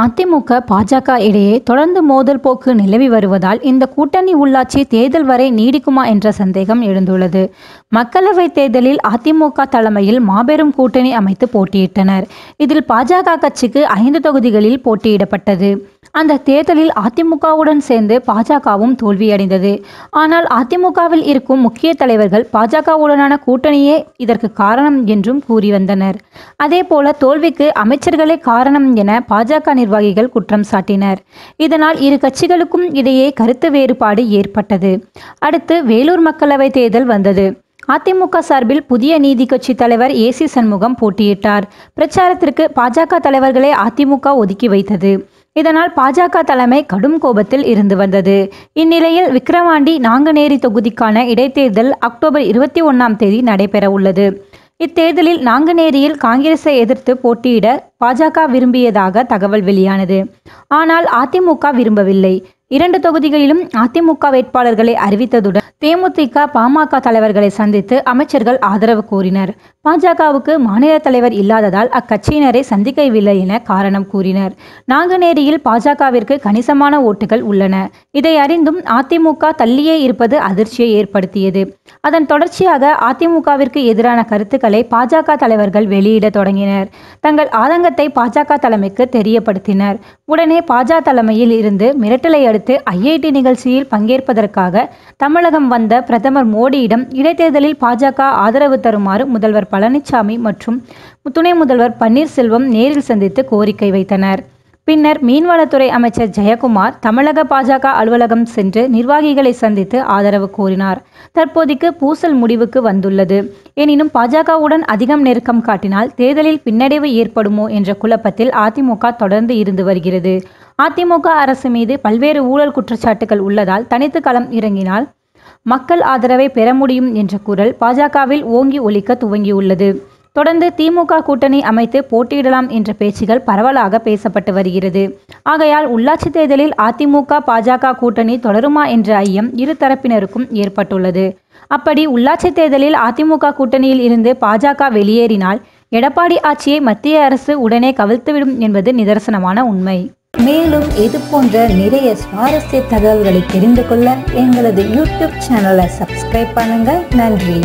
அதிமுக பாஜக இடையே தொடர்ந்து மோதல் போக்கு நிலவி வருவதால் இந்த கூட்டணி உள்ளாட்சி தேர்தல் வரை நீடிக்குமா என்ற சந்தேகம் எழுந்துள்ளது மக்களவைத் தேர்தலில் அதிமுக தலைமையில் மாபெரும் கூட்டணி அமைத்து போட்டியிட்டனர் இதில் பாஜக கட்சிக்கு ஐந்து தொகுதிகளில் போட்டியிடப்பட்டது அந்த தேர்தலில் அதிமுகவுடன் சேர்ந்து பாஜகவும் தோல்வியடைந்தது ஆனால் அதிமுகவில் இருக்கும் முக்கிய தலைவர்கள் பாஜகவுடனான கூட்டணியே இதற்கு காரணம் என்றும் கூறி வந்தனர் அதேபோல தோல்விக்கு அமைச்சர்களே காரணம் என பாஜக நிர்வாகிகள் குற்றம் சாட்டினர் இதனால் இரு கட்சிகளுக்கும் இடையே கருத்து வேறுபாடு ஏற்பட்டது அடுத்து வேலூர் மக்களவை தேர்தல் வந்தது அதிமுக சார்பில் புதிய நீதி கட்சி தலைவர் ஏசி சண்முகம் போட்டியிட்டார் பிரச்சாரத்திற்கு பாஜக தலைவர்களை அதிமுக ஒதுக்கி வைத்தது இதனால் பாஜக தலைமை கடும் கோபத்தில் இருந்து வந்தது இந்நிலையில் விக்கிரவாண்டி நாங்குநேரி தொகுதிக்கான இடைத்தேர்தல் அக்டோபர் இருபத்தி ஒன்றாம் தேதி நடைபெற உள்ளது இத்தேர்தலில் நாங்குநேரியில் காங்கிரஸை எதிர்த்து போட்டியிட பாஜக விரும்பியதாக தகவல் வெளியானது ஆனால் அதிமுக விரும்பவில்லை இரண்டு தொகுதிகளிலும் அதிமுக வேட்பாளர்களை அறிவித்ததுடன் தேமுதிக பாமக தலைவர்களை சந்தித்து அமைச்சர்கள் ஆதரவு கோரினர் பாஜகவுக்கு மாநில தலைவர் இல்லாததால் அக்கட்சியினரை சந்திக்கவில்லை என காரணம் கூறினர் நாங்குநேரியில் பாஜகவிற்கு கணிசமான ஓட்டுகள் உள்ளன இதை அறிந்தும் அதிமுக தள்ளியே இருப்பது அதிர்ச்சியை ஏற்படுத்தியது அதன் தொடர்ச்சியாக அதிமுகவிற்கு எதிரான கருத்துக்களை பாஜக தலைவர்கள் வெளியிட தொடங்கினர் தங்கள் ஆதங்கத்தை பாஜக தலைமைக்கு தெரியப்படுத்தினர் உடனே பாஜக தலைமையில் இருந்து மிரட்டலை அடுத்து ஐஐடி நிகழ்ச்சியில் பங்கேற்பதற்காக தமிழகம் வந்த பிரதமர் மோடியிடம் இடைத்தேர்தலில் பாஜக ஆதரவு தருமாறு முதல்வர் பழனிசாமி மற்றும் துணை முதல்வர் பன்னீர்செல்வம் நேரில் சந்தித்து கோரிக்கை வைத்தனர் பின்னர் மீன்வளத்துறை அமைச்சர் ஜெயக்குமார் தமிழக பாஜக அலுவலகம் சென்று நிர்வாகிகளை சந்தித்து ஆதரவு கோரினார் தற்போதைக்கு பூசல் முடிவுக்கு வந்துள்ளது எனினும் பாஜகவுடன் அதிகம் நெருக்கம் காட்டினால் தேர்தலில் பின்னடைவு ஏற்படுமோ என்ற குழப்பத்தில் அதிமுக தொடர்ந்து இருந்து வருகிறது அதிமுக அரசு மீது பல்வேறு ஊழல் குற்றச்சாட்டுகள் உள்ளதால் தனித்து களம் இறங்கினால் மக்கள் ஆதரவை பெற முடியும் என்ற குரல் பாஜகவில் ஓங்கி ஒலிக்க துவங்கியுள்ளது தொடர்ந்து திமுக கூட்டணி அமைத்து போட்டியிடலாம் என்ற பேச்சுகள் பரவலாக பேசப்பட்டு வருகிறது ஆகையால் உள்ளாட்சி தேர்தலில் அதிமுக பாஜக கூட்டணி தொடருமா என்ற ஐயம் இரு தரப்பினருக்கும் ஏற்பட்டுள்ளது அப்படி உள்ளாட்சி தேர்தலில் அதிமுக கூட்டணியில் இருந்து பாஜக வெளியேறினால் எடப்பாடி ஆட்சியை மத்திய அரசு உடனே கவிழ்த்துவிடும் என்பது நிதர்சனமான உண்மை மேலும் இது போன்ற நிறைய சுவாரஸ்ய தகவல்களை தெரிந்து கொள்ள எங்களது யூடியூப் சேனலை சப்ஸ்கிரைப் பண்ணுங்கள் நன்றி